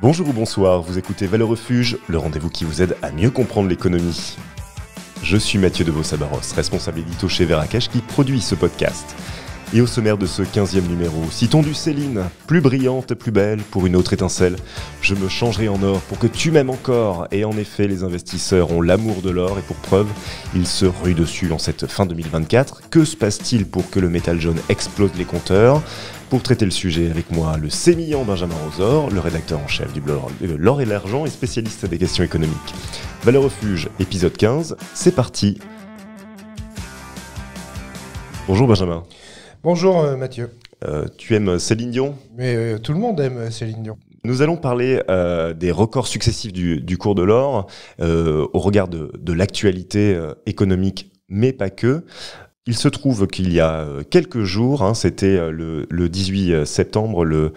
Bonjour ou bonsoir, vous écoutez Refuge, le rendez-vous qui vous aide à mieux comprendre l'économie. Je suis Mathieu de Sabaros, responsable édito chez Veracash qui produit ce podcast. Et au sommaire de ce 15e numéro, citons du Céline, plus brillante, plus belle, pour une autre étincelle. Je me changerai en or pour que tu m'aimes encore. Et en effet, les investisseurs ont l'amour de l'or et pour preuve, ils se ruent dessus en cette fin 2024. Que se passe-t-il pour que le métal jaune explose les compteurs pour traiter le sujet avec moi, le sémillant Benjamin Rosor, le rédacteur en chef du blog euh, L'Or et l'Argent et spécialiste des questions économiques. Valeur Refuge, épisode 15, c'est parti Bonjour Benjamin. Bonjour euh, Mathieu. Euh, tu aimes Céline Dion Mais euh, tout le monde aime Céline Dion. Nous allons parler des records successifs du, cours de l'or au regard de, l'actualité économique, mais pas que. Il se trouve qu'il y a quelques jours, hein, c'était le, 18 septembre, le,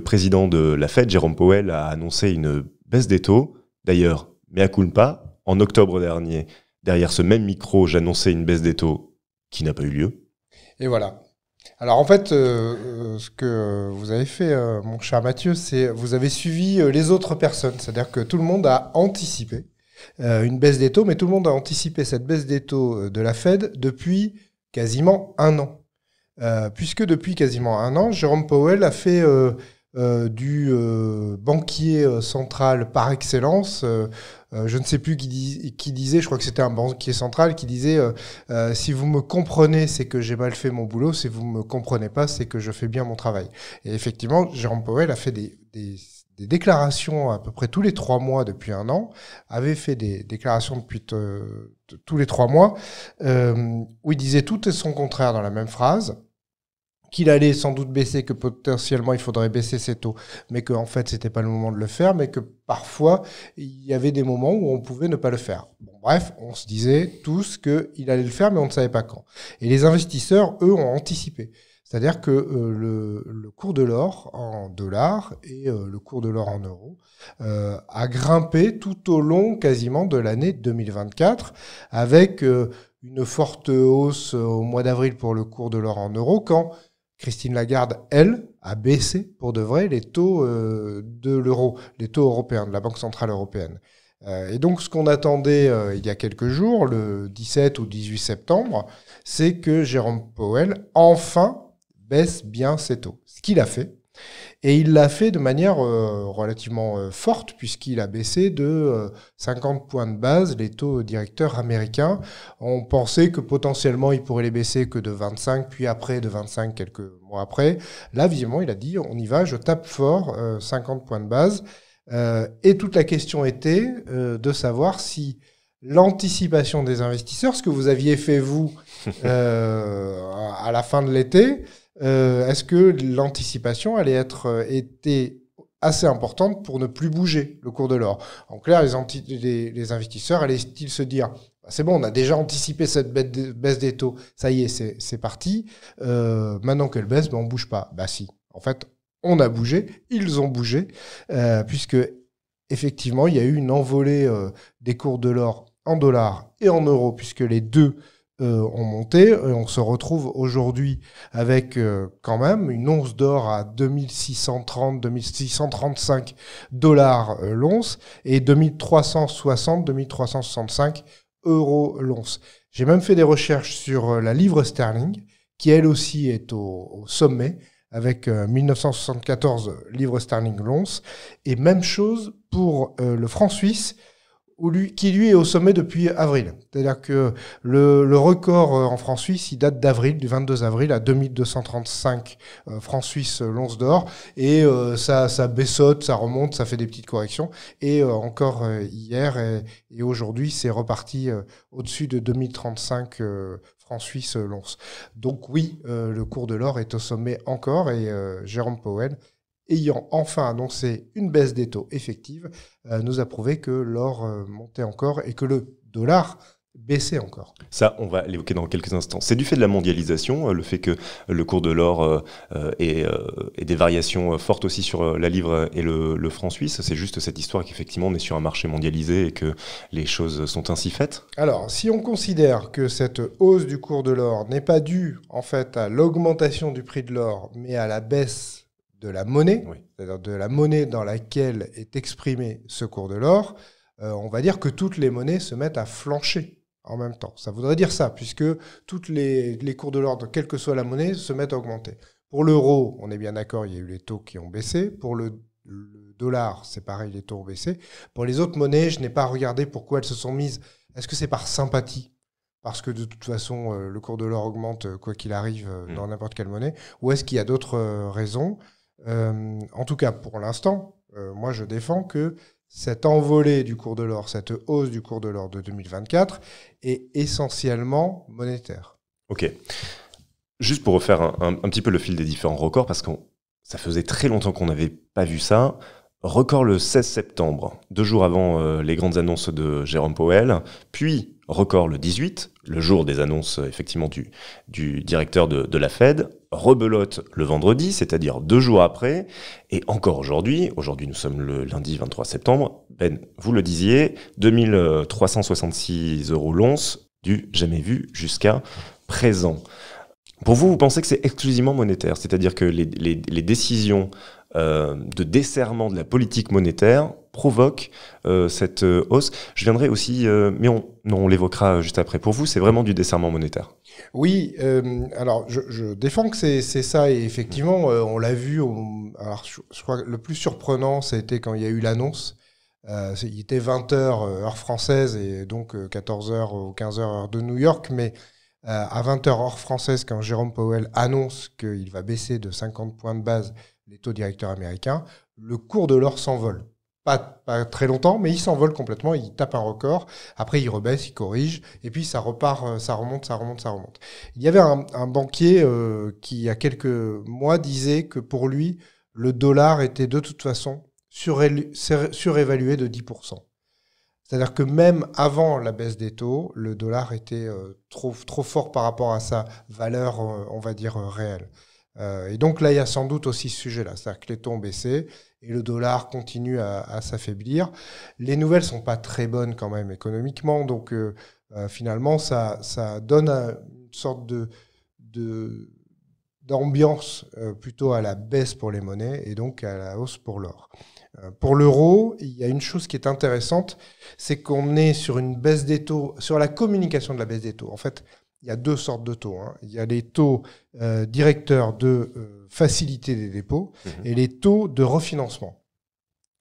président de la Fed, Jérôme Powell, a annoncé une baisse des taux. D'ailleurs, mais mea pas, en octobre dernier, derrière ce même micro, j'annonçais une baisse des taux qui n'a pas eu lieu. Et voilà, alors en fait, euh, euh, ce que vous avez fait, euh, mon cher Mathieu, c'est vous avez suivi les autres personnes, c'est-à-dire que tout le monde a anticipé une baisse des taux, mais tout le monde a anticipé cette baisse des taux de la Fed depuis quasiment un an. puisque depuis quasiment un an, Jérôme Powell a fait du banquier central par excellence euh, je ne sais plus qui, disait, je crois que c'était un banquier central qui disait euh, euh, si vous me comprenez, c'est que j'ai mal fait mon boulot. Si vous me comprenez pas, c'est que je fais bien mon travail. Et effectivement, Jérôme Powell a fait des, déclarations à peu près tous les trois mois depuis un an, avait fait des déclarations depuis tous les trois mois, où il disait tout et son contraire dans la même phrase, qu'il allait sans doute baisser, que potentiellement il faudrait baisser ses taux, mais qu'en en fait c'était pas le moment de le faire, mais que parfois il y avait des moments où on pouvait ne pas le faire. Bon, bref, on se disait tous qu'il allait le faire, mais on ne savait pas quand. Et les investisseurs, eux, ont anticipé. C'est-à-dire que euh, le, cours de l'or en dollars et euh, le cours de l'or en euros euh, a grimpé tout au long quasiment de l'année 2024 avec une forte hausse au mois d'avril pour le cours de l'or en euros quand Christine Lagarde, elle, a baissé pour de vrai les taux euh, de l'euro, les taux européens, de la Banque Centrale Européenne. Euh, et donc ce qu'on attendait euh, il y a quelques jours, le 17 ou 18 septembre, c'est que Jérôme Powell enfin baisse bien ses taux. Ce qu'il a fait. Et il l'a fait de manière euh, relativement euh, forte, puisqu'il a baissé de 50 euh, points de base les taux directeurs américains. On pensait que potentiellement il pourrait les baisser que de 25, puis après de 25 quelques mois après. Là, visiblement, il a dit on y va, je tape fort, 50 points de base. et toute la question était de savoir si l'anticipation des investisseurs, ce que vous aviez fait vous à la fin de l'été, euh, est-ce que l'anticipation allait être euh, été assez importante pour ne plus bouger le cours de l'or En clair, les, investisseurs allaient-ils se dire bah, c'est bon, on a déjà anticipé cette baisse des taux, ça y est, c'est parti. Euh, maintenant qu'elle baisse, ben, on ne bouge pas. Bah ben, si, en fait, on a bougé, ils ont bougé, puisque effectivement, il y a eu une envolée des cours de l'or en dollars et en euros, puisque les deux euh, ont monté. Et on se retrouve aujourd'hui avec euh, quand même une once d'or à 2630, 2635 dollars euh, l'once et 2360, 2365 euros l'once. J'ai même fait des recherches sur la livre sterling, qui elle aussi est au, sommet avec 1974 livre sterling l'once. Et même chose pour le franc suisse, qui lui est au sommet depuis avril. C'est-à-dire que le, record euh, en France-Suisse, il date d'avril, du 22 avril à 2235 euh, francs suisses euh, l'once d'or. Et ça, ça baissote, ça remonte, ça fait des petites corrections. Et encore hier et, aujourd'hui, c'est reparti au-dessus de 2035 francs suisses l'once. Donc oui, le cours de l'or est au sommet encore et Jérôme Powell ayant enfin annoncé une baisse des taux effective, euh, nous a prouvé que l'or euh, montait encore et que le dollar baissait encore. Ça, on va l'évoquer dans quelques instants. C'est du fait de la mondialisation, euh, le fait que le cours de l'or ait des variations fortes aussi sur la livre et le, le franc suisse. C'est juste cette histoire qu'effectivement on est sur un marché mondialisé et que les choses sont ainsi faites. Alors, si on considère que cette hausse du cours de l'or n'est pas due en fait à l'augmentation du prix de l'or, mais à la baisse de la monnaie, c'est-à-dire de la monnaie dans laquelle est exprimé ce cours de l'or, euh, on va dire que toutes les monnaies se mettent à flancher en même temps. Ça voudrait dire ça, puisque toutes les, cours de l'or, quelle que soit la monnaie, se mettent à augmenter. Pour l'euro, on est bien d'accord, il y a eu les taux qui ont baissé. Pour le dollar, c'est pareil, les taux ont baissé. Pour les autres monnaies, je n'ai pas regardé pourquoi elles se sont mises. Est-ce que c'est par sympathie parce que de toute façon, euh, le cours de l'or augmente euh, quoi qu'il arrive mm. dans n'importe quelle monnaie, ou est-ce qu'il y a d'autres raisons euh, en tout cas, pour l'instant, euh, moi je défends que cette envolée du cours de l'or, cette hausse du cours de l'or de 2024 est essentiellement monétaire. Ok. Juste pour refaire un, petit peu le fil des différents records, parce que ça faisait très longtemps qu'on n'avait pas vu ça. Record le 16 septembre, deux jours avant euh, les grandes annonces de Jérôme Powell, puis Record le 18, le jour des annonces euh, effectivement du, du directeur de, de, la Fed, rebelote le vendredi, c'est-à-dire deux jours après, et encore aujourd'hui, aujourd'hui nous sommes le lundi 23 septembre, Ben, vous le disiez, 2366 euros l'once, du jamais vu jusqu'à présent. Pour vous, vous pensez que c'est exclusivement monétaire, c'est-à-dire que les, décisions euh, de desserrement de la politique monétaire provoquent euh, cette euh, hausse. Je viendrai aussi, mais on, on l'évoquera juste après. Pour vous, c'est vraiment du desserrement monétaire Oui, alors je, défends que c'est ça, et effectivement, on l'a vu. alors, je, crois que le plus surprenant, c'était quand il y a eu l'annonce. il était 20h heure française et donc 14h ou 15h heure de New York, mais euh, à 20h hors française, quand Jérôme Powell annonce qu'il va baisser de 50 points de base les taux directeurs américains, le cours de l'or s'envole. Pas, pas, très longtemps, mais il s'envole complètement, il tape un record, après il rebaisse, il corrige, et puis ça repart, euh, ça remonte, ça remonte, ça remonte. Il y avait un, banquier euh, qui, il y a quelques mois, disait que pour lui, le dollar était de toute façon surévalué de 10%. C'est-à-dire que même avant la baisse des taux, le dollar était euh, trop, trop fort par rapport à sa valeur, euh, on va dire, euh, réelle. et donc là, il y a sans doute aussi ce sujet-là. C'est-à-dire que les taux ont baissé et le dollar continue à, à s'affaiblir. Les nouvelles ne sont pas très bonnes quand même économiquement. Donc finalement, ça, ça donne une sorte de, de d'ambiance euh, plutôt à la baisse pour les monnaies et donc à la hausse pour l'or. Euh, pour l'euro, il y a une chose qui est intéressante, c'est qu'on est sur une baisse des taux, sur la communication de la baisse des taux. En fait, il y a deux sortes de taux. Hein. Il y a les taux euh, directeurs de facilité des dépôts mhm. et les taux de refinancement.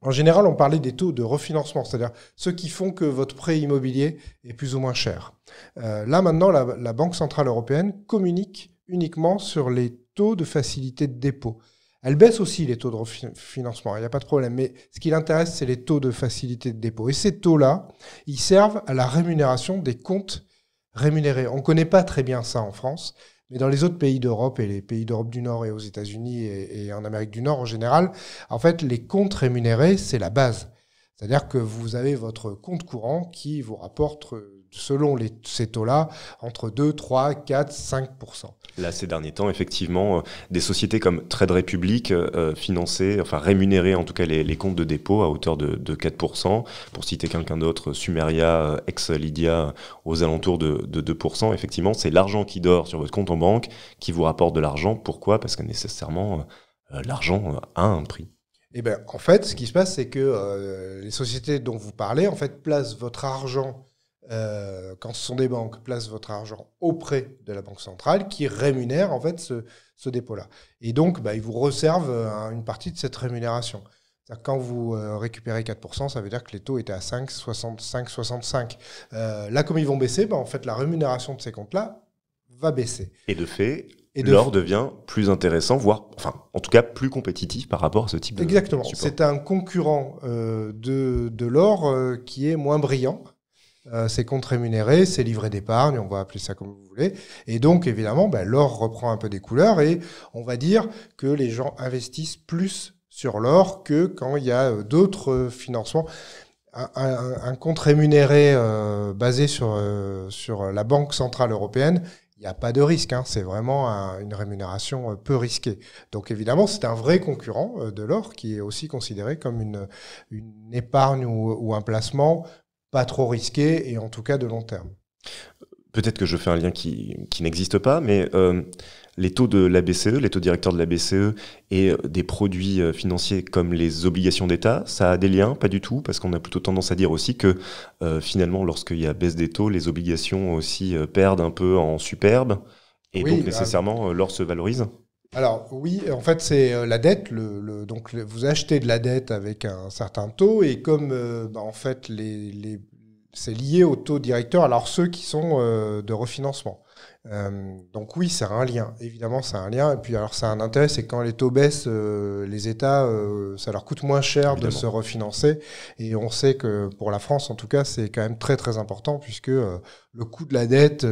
En général, on parlait des taux de refinancement, c'est-à-dire ceux qui font que votre prêt immobilier est plus ou moins cher. là, maintenant, la Banque Centrale Européenne communique uniquement sur les taux de facilité de dépôt. Elle baisse aussi les taux de financement, il n'y a pas de problème. Mais ce qui l'intéresse, c'est les taux de facilité de dépôt. Et ces taux-là, ils servent à la rémunération des comptes rémunérés. On ne connaît pas très bien ça en France, mais dans les autres pays d'Europe et les pays d'Europe du Nord et aux États-Unis et, en Amérique du Nord en général, en fait, les comptes rémunérés, c'est la base. C'est-à-dire que vous avez votre compte courant qui vous rapporte selon ces taux-là, entre 2, 3, 4, 5 Là, ces derniers temps, effectivement, euh, des sociétés comme Trade Republic euh, euh, finançaient, enfin rémunéraient en tout cas les, comptes de dépôt à hauteur de, 4%. Pour citer quelqu'un d'autre, Sumeria, ex-Lydia, aux alentours de, 2%. Effectivement, c'est l'argent qui dort sur votre compte en banque qui vous rapporte de l'argent. Pourquoi Parce que nécessairement, l'argent a un prix. et eh bien, en fait, ce qui se passe, c'est que les sociétés dont vous parlez, en fait, placent votre argent euh, quand ce sont des banques, placent votre argent auprès de la banque centrale qui rémunère en fait ce, dépôt-là. Et donc, bah, ils vous réservent euh, une partie de cette rémunération. Quand vous euh, récupérez 4%, ça veut dire que les taux étaient à 5, 65, 65. là, comme ils vont baisser, bah, en fait, la rémunération de ces comptes-là va baisser. Et de fait, l'or devient plus intéressant, voire, enfin, en tout cas, plus compétitif par rapport à ce type de. Exactement. C'est un concurrent de, de l'or qui est moins brillant. Ces comptes rémunérés, ces c'est d'épargne, on va appeler ça comme vous voulez. Et donc, évidemment, ben, l'or reprend un peu des couleurs et on va dire que les gens investissent plus sur l'or que quand il y a euh, d'autres financements. Un, compte rémunéré euh, basé sur, euh, sur la Banque Centrale Européenne, il n'y a pas de risque. Hein. c'est vraiment une rémunération peu risquée. Donc évidemment, c'est un vrai concurrent de l'or qui est aussi considéré comme une, une épargne ou un placement pas trop risqué et en tout cas de long terme. Peut-être que je fais un lien qui, qui n'existe pas, mais euh, les taux de la BCE, les taux directeurs de la BCE et euh, des produits euh, financiers comme les obligations d'État, ça a des liens Pas du tout, parce qu'on a plutôt tendance à dire aussi que finalement, lorsqu'il y a baisse des taux, les obligations aussi perdent un peu en superbe et donc ah, nécessairement l'or se valorise alors oui, en fait c'est euh, la dette. Le, donc vous achetez de la dette avec un certain taux et comme euh, bah, en fait les, c'est lié au taux directeur. Alors ceux qui sont euh, de refinancement. donc oui, c'est un lien. Évidemment, c'est un lien. Et puis alors, c'est un intérêt, c'est quand les taux baissent, les États, ça leur coûte moins cher de se refinancer. Et on sait que pour la France, en tout cas, c'est quand même très très important puisque le coût de la dette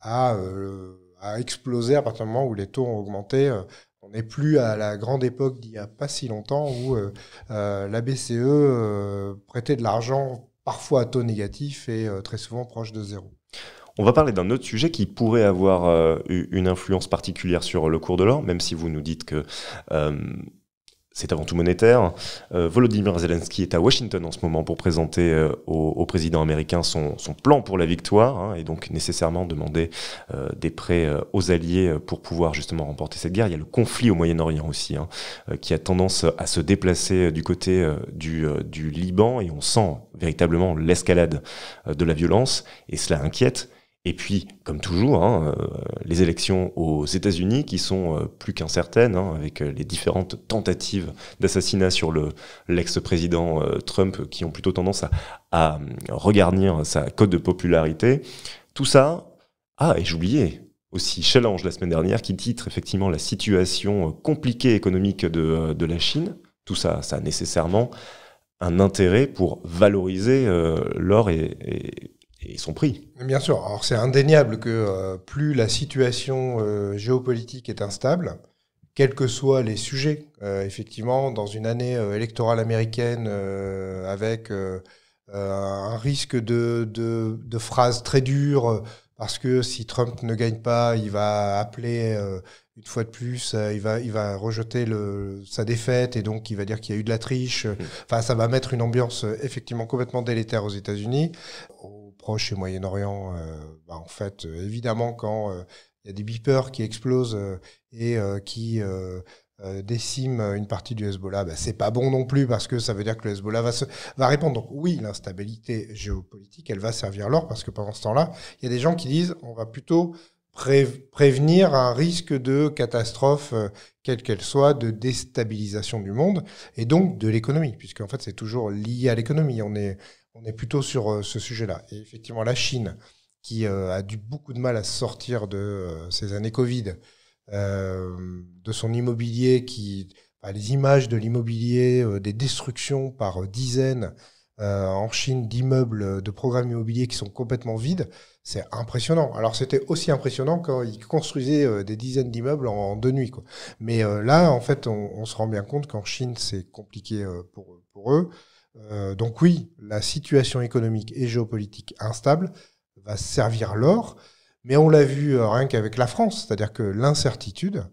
a a explosé à partir du moment où les taux ont augmenté. Euh, on n'est plus à la grande époque d'il n'y a pas si longtemps où euh, euh, la BCE prêtait de l'argent parfois à taux négatif et très souvent proche de zéro. On va parler d'un autre sujet qui pourrait avoir une influence particulière sur le cours de l'or, même si vous nous dites que c'est avant tout monétaire. Euh, Volodymyr Zelensky est à Washington en ce moment pour présenter euh, au, président américain son, plan pour la victoire hein, et donc nécessairement demander euh, des prêts aux alliés pour pouvoir justement remporter cette guerre. Il y a le conflit au Moyen-Orient aussi hein, qui a tendance à se déplacer du côté du, du, Liban et on sent véritablement l'escalade de la violence et cela inquiète et puis, comme toujours, hein, euh, les élections aux États-Unis qui sont euh, plus qu'incertaines, hein, avec euh, les différentes tentatives d'assassinat sur l'ex-président Trump qui ont plutôt tendance à, regarnir sa cote de popularité. Tout ça, ah, et j'oubliais, aussi Challenge la semaine dernière qui titre effectivement la situation compliquée économique de, la Chine. Tout ça, ça a nécessairement un intérêt pour valoriser l'or et, sont pris. Bien sûr, alors c'est indéniable que euh, plus la situation euh, géopolitique est instable, quels que soient les sujets, euh, effectivement, dans une année électorale américaine avec un risque de, de, phrases très dures, parce que si Trump ne gagne pas, il va appeler une fois de plus, il, va, rejeter sa défaite et donc il va dire qu'il y a eu de la triche. Mmh. Enfin, ça va mettre une ambiance effectivement complètement délétère aux États-Unis. Proche et Moyen-Orient, euh, bah, en fait, euh, évidemment, quand euh, il y a des beepers qui explosent et qui déciment une partie du Hezbollah, bah, c'est pas bon non plus parce que ça veut dire que le Hezbollah va, se, va répondre. Donc oui, l'instabilité géopolitique, elle va servir l'or parce que pendant ce temps-là, il y a des gens qui disent on va plutôt prévenir un risque de catastrophe, quelle qu'elle soit, de déstabilisation du monde et donc de l'économie, puisque en fait c'est toujours lié à l'économie. On est on est plutôt sur euh, ce sujet-là. Et effectivement, la Chine, qui euh, a dû beaucoup de mal à sortir de euh, ces années Covid, de son immobilier qui les images de l'immobilier, des destructions par dizaines en Chine d'immeubles, de programmes immobiliers qui sont complètement vides, c'est impressionnant. Alors c'était aussi impressionnant quand ils construisaient des dizaines d'immeubles en, deux nuits. Mais là, en fait, on, se rend bien compte qu'en Chine, c'est compliqué pour, eux. Euh, donc oui, la situation économique et géopolitique instable va servir l'or, mais on l'a vu euh, rien qu'avec la France, c'est-à-dire que l'incertitude,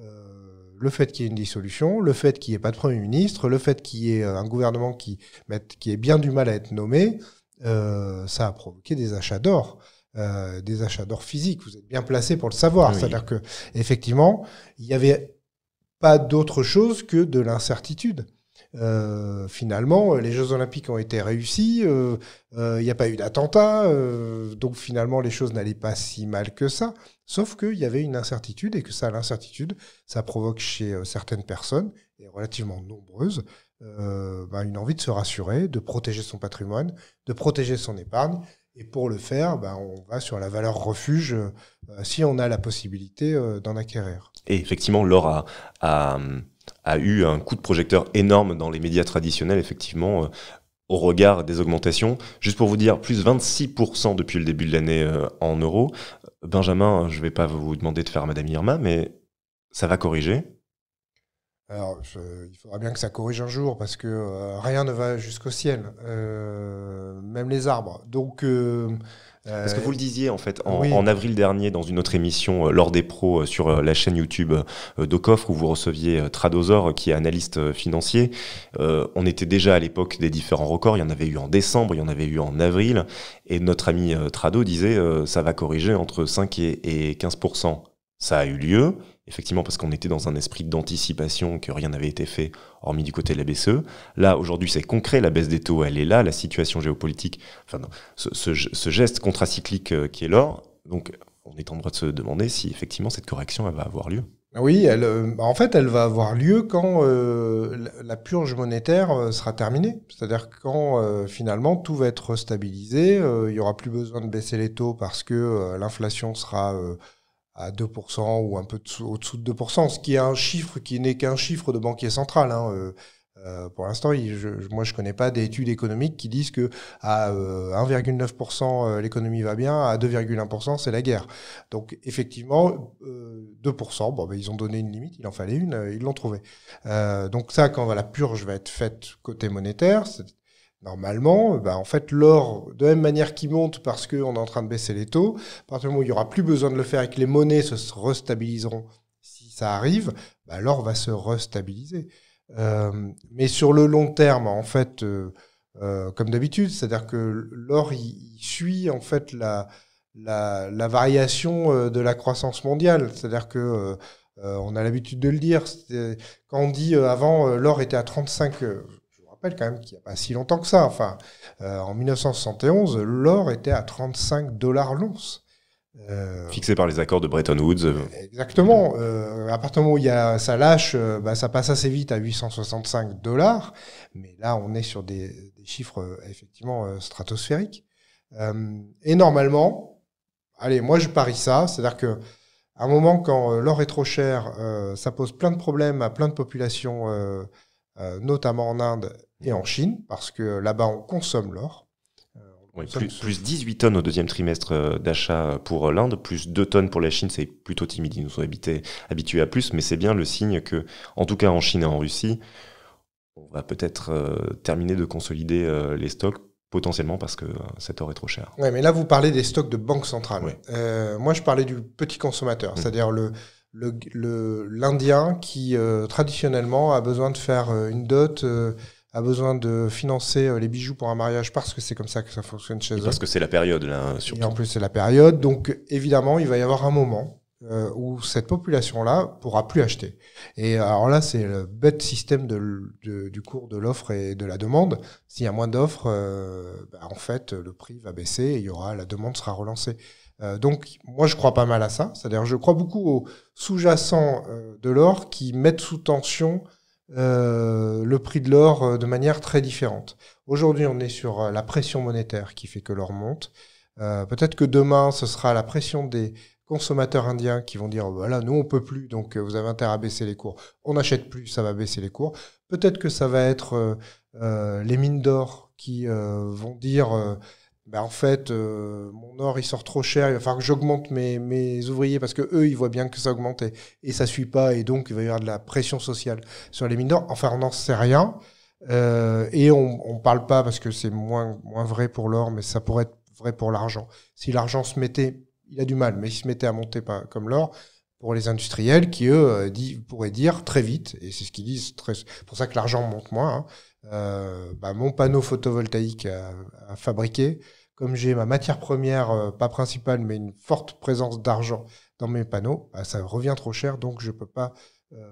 euh, le fait qu'il y ait une dissolution, le fait qu'il n'y ait pas de Premier ministre, le fait qu'il y ait un gouvernement qui, ait bien du mal à être nommé, ça a provoqué des achats d'or. des achats d'or physiques, vous êtes bien placé pour le savoir. C'est-à-dire que effectivement, il n'y avait pas d'autre chose que de l'incertitude. Euh, finalement, euh, les Jeux Olympiques ont été réussis, il euh, n'y a pas eu d'attentat, donc finalement les choses n'allaient pas si mal que ça, sauf qu'il y avait une incertitude et que ça, l'incertitude, ça provoque chez certaines personnes, et relativement nombreuses, bah, une envie de se rassurer, de protéger son patrimoine, de protéger son épargne. Et pour le faire, ben, on va sur la valeur refuge si on a la possibilité d'en acquérir. Et effectivement, l'or a, a eu un coup de projecteur énorme dans les médias traditionnels, effectivement, euh, au regard des augmentations. Juste pour vous dire, plus 26% depuis le début de l'année euh, en euros. Benjamin, je ne vais pas vous demander de faire Madame Irma, mais ça va corriger. Alors, il faudra bien que ça corrige un jour parce que euh, rien ne va jusqu'au ciel, même les arbres. Donc, parce que vous le disiez en fait en, avril dernier dans une autre émission euh, lors des pros euh, sur euh, la chaîne YouTube d'Ocoffre où vous receviez Tradozor qui est analyste financier. on était déjà à l'époque des différents records, il y en avait eu en décembre, il y en avait eu en avril et notre ami Trado disait ça va corriger entre 5 et 15 ça a eu lieu effectivement parce qu'on était dans un esprit d'anticipation, que rien n'avait été fait, hormis du côté de la BCE. Là, aujourd'hui, c'est concret, la baisse des taux, elle est là, la situation géopolitique, enfin, ce, geste contracyclique euh, qui est l'or. donc on est en droit de se demander si effectivement cette correction, elle va avoir lieu. Ah oui, euh, bah, en fait, elle va avoir lieu quand euh, la purge monétaire sera terminée. C'est-à-dire quand finalement tout va être stabilisé, il n'y aura plus besoin de baisser les taux parce que l'inflation sera à 2% ou un peu au-dessous de 2%, ce qui est un chiffre qui n'est qu'un chiffre de banquier central. Hein, euh, euh, pour l'instant, moi, je connais pas d'études économiques qui disent que à 1,9% euh, l'économie va bien, à 2,1% c'est la guerre. Donc, effectivement, 2%, bon, ben, ils ont donné une limite, il en fallait une, ils l'ont trouvée. donc ça, quand la purge va être faite côté monétaire, c'est... Normalement, bah, en fait, l'or, de la même manière qu'il monte parce qu'on est en train de baisser les taux, à partir du moment où il n'y aura plus besoin de le faire et que les monnaies se restabiliseront, si ça arrive, bah, l'or va se restabiliser. Euh, mais sur le long terme, en fait, euh, euh, comme d'habitude, c'est-à-dire que l'or, il, suit en fait la, la, variation de la croissance mondiale. C'est-à-dire que on a l'habitude de le dire. Quand on dit avant, l'or était à 35, rappelle quand même qu'il n'y a pas si longtemps que ça. Enfin, euh, en 1971, l'or était à 35 dollars l'once. Euh, Fixé par les accords de Bretton Woods. Exactement. Euh, à partir du moment où il y ça lâche, bah, ça passe assez vite à 865 dollars. Mais là, on est sur des, chiffres effectivement stratosphériques. et normalement, allez, moi je parie ça, c'est-à-dire que un moment quand l'or est trop cher, ça pose plein de problèmes à plein de populations, notamment en Inde, et en Chine, parce que là-bas, on consomme l'or. Euh, plus, 18 tonnes au deuxième trimestre euh, d'achat pour l'Inde, plus 2 tonnes pour la Chine, c'est plutôt timide, ils nous sont habités, habitués à plus, mais c'est bien le signe que, en tout cas en Chine et en Russie, on va peut-être euh, terminer de consolider les stocks potentiellement parce que cet or est trop cher. Oui, mais là vous parlez des stocks de banque centrale. moi je parlais du petit consommateur, mmh. c'est-à-dire l'Indien le, qui traditionnellement a besoin de faire une dot a besoin de financer euh, les bijoux pour un mariage parce que c'est comme ça que ça fonctionne chez eux. Parce que c'est la période, là, hein, surtout. Et en plus, c'est la période. Donc, évidemment, il va y avoir un moment euh, où cette population-là pourra plus acheter. Et euh, alors là, c'est le bête système de, du cours de l'offre et de la demande. S'il y a moins d'offres, bah, en fait, le prix va baisser et il y aura, la demande sera relancée. donc, moi, je crois pas mal à ça. C'est-à-dire, je crois beaucoup aux sous-jacent de l'or qui mettent sous tension euh, le prix de l'or euh, de manière très différente. Aujourd'hui, on est sur euh, la pression monétaire qui fait que l'or monte. Peut-être que demain, ce sera la pression des consommateurs indiens qui vont dire voilà, nous on peut plus, donc vous avez intérêt à baisser les cours. On n'achète plus, ça va baisser les cours. Peut-être que ça va être les mines d'or qui vont dire ben en fait, euh, mon or, il sort trop cher, il va falloir que j'augmente mes, mes, ouvriers parce que eux, ils voient bien que ça augmente et, ça suit pas, et donc il va y avoir de la pression sociale sur les mines d'or. Enfin, on n'en sait rien. Euh, et on ne parle pas parce que c'est moins, moins vrai pour l'or, mais ça pourrait être vrai pour l'argent. Si l'argent se mettait, il a du mal, mais il se mettait à monter pas comme l'or, pour les industriels qui, eux, euh, pourraient dire très vite, et c'est ce qu'ils disent, très, pour ça que l'argent monte moins, hein, euh, bah, mon panneau photovoltaïque à, fabriquer, comme j'ai ma matière première, euh, pas principale, mais une forte présence d'argent dans mes panneaux, bah, ça revient trop cher, donc je ne peux pas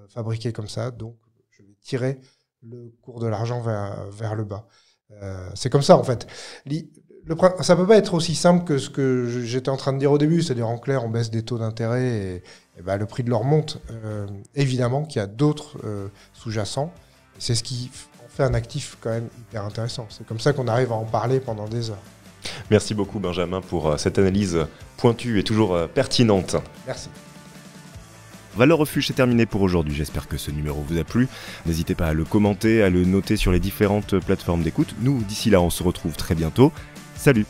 fabriquer comme ça, donc je vais tirer le cours de l'argent vers, le bas. c'est comme ça, en fait. Le, ça peut pas être aussi simple que ce que j'étais en train de dire au début, c'est-à-dire en clair, on baisse des taux d'intérêt et, eh ben, le prix de l'or monte. Euh, évidemment qu'il y a d'autres euh, sous-jacents. C'est ce qui fait un actif quand même hyper intéressant. C'est comme ça qu'on arrive à en parler pendant des heures. Merci beaucoup Benjamin pour euh, cette analyse pointue et toujours pertinente. Merci. Valeur Refuge, c'est terminé pour aujourd'hui. J'espère que ce numéro vous a plu. N'hésitez pas à le commenter, à le noter sur les différentes plateformes d'écoute. Nous, d'ici là, on se retrouve très bientôt. Salut